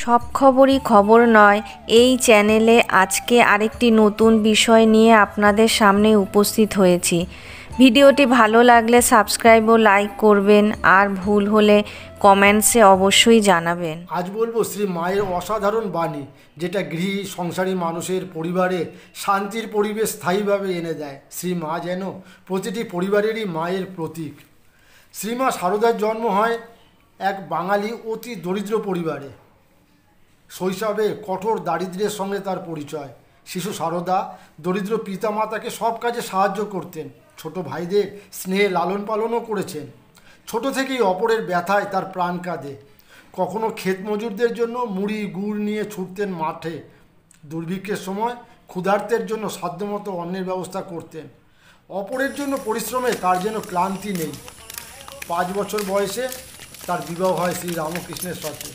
সব খবরই খবর নয় এই চ্যানেলে আজকে আরেকটি নতুন বিষয় নিয়ে আপনাদের সামনে উপস্থিত হয়েছি ভিডিওটি ভালো লাগলে সাবস্ক্রাইব ও লাইক করবেন আর ভুল হলে কমেন্টসে অবশ্যই জানাবেন আজ বলবো শ্রী মায়ের অসাধারণ বাণী যেটা গৃহী সংসারী মানুষের পরিবারে শান্তির পরিবেশ স্থায়ীভাবে এনে দেয় শ্রী মা যেন প্রতিটি পরিবারেরই মায়ের প্রতীক শ্রীমা শারদার জন্ম হয় এক বাঙালি অতি দরিদ্র পরিবারে শৈশবে কঠোর দারিদ্র্যের সঙ্গে তার পরিচয় শিশু সারদা দরিদ্র পিতামাতাকে সব কাজে সাহায্য করতেন ছোট ভাইদের স্নেহে লালন পালনও করেছেন ছোট থেকেই অপরের ব্যথায় তার প্রাণ কাঁদে কখনো ক্ষেত মজুরদের জন্য মুড়ি গুড় নিয়ে ছুটতেন মাঠে দুর্ভিক্ষের সময় ক্ষুধার্তের জন্য সাধ্যমতো অন্যের ব্যবস্থা করতেন অপরের জন্য পরিশ্রমে তার যেন ক্লান্তি নেই পাঁচ বছর বয়সে তার বিবাহ হয় শ্রী রামকৃষ্ণের সাথে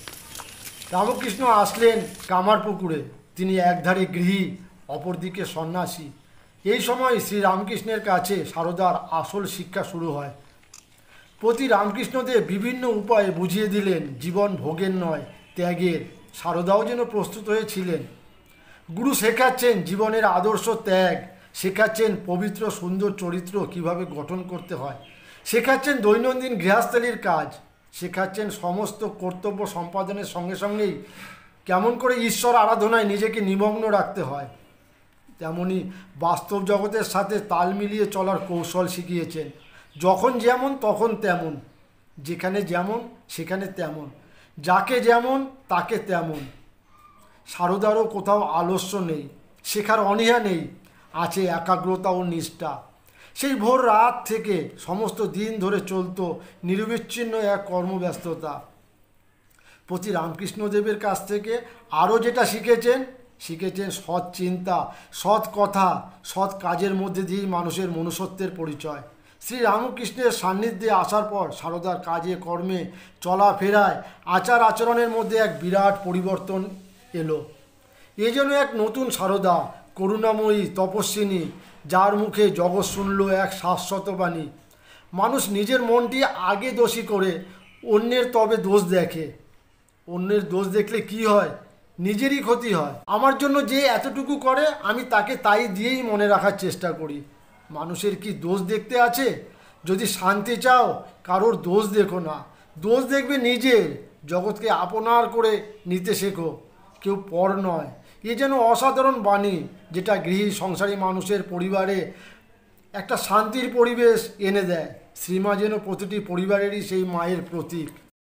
রামকৃষ্ণ আসলেন কামারপুকুরে তিনি একধারে গৃহী অপরদিকে সন্ন্যাসী এই সময় শ্রী রামকৃষ্ণের কাছে সারদার আসল শিক্ষা শুরু হয় প্রতি রামকৃষ্ণদেব বিভিন্ন উপায়ে বুঝিয়ে দিলেন জীবন ভোগের নয় ত্যাগের সারদাও যেন প্রস্তুত হয়েছিলেন গুরু শেখাচ্ছেন জীবনের আদর্শ ত্যাগ শেখাচ্ছেন পবিত্র সুন্দর চরিত্র কিভাবে গঠন করতে হয় শেখাচ্ছেন দৈনন্দিন গৃহস্থলীর কাজ শেখাচ্ছেন সমস্ত কর্তব্য সম্পাদনের সঙ্গে সঙ্গেই কেমন করে ঈশ্বর আরাধনায় নিজেকে নিমগ্ন রাখতে হয় তেমনি বাস্তব জগতের সাথে তাল মিলিয়ে চলার কৌশল শিখিয়েছেন যখন যেমন তখন তেমন যেখানে যেমন সেখানে তেমন যাকে যেমন তাকে তেমন সারদারও কোথাও আলস্য নেই শেখার অনীহা নেই আছে একাগ্রতা ও নিষ্ঠা সেই ভোর রাত থেকে সমস্ত দিন ধরে চলত নিরবিচ্ছিন্ন এক কর্মব্যস্ততা প্রতি রামকৃষ্ণদেবের কাছ থেকে আরও যেটা শিখেছেন শিখেছেন সৎ চিন্তা সৎ কথা সৎ কাজের মধ্যে দিয়েই মানুষের মনুষ্যত্বের পরিচয় শ্রী রামকৃষ্ণের সান্নিধ্যে আসার পর সারদার কাজে কর্মে চলাফেরায় আচার আচরণের মধ্যে এক বিরাট পরিবর্তন এলো এই এক নতুন সারদা করুণাময়ী তপস্বিনী যার মুখে জগৎ শুনল এক শাশ্বত বাণী মানুষ নিজের মনটি আগে দোষী করে অন্যের তবে দোষ দেখে অন্যের দোষ দেখলে কি হয় নিজেরই ক্ষতি হয় আমার জন্য যে এতটুকু করে আমি তাকে তাই দিয়েই মনে রাখার চেষ্টা করি মানুষের কি দোষ দেখতে আছে যদি শান্তি চাও কারোর দোষ দেখো না দোষ দেখবে নিজের জগৎকে আপনার করে নিতে শেখো কেউ পর নয় এ যেন অসাধারণ বাণী যেটা গৃহী সংসারী মানুষের পরিবারে একটা শান্তির পরিবেশ এনে দেয় শ্রীমা যেন প্রতিটি পরিবারেরই সেই মায়ের প্রতীক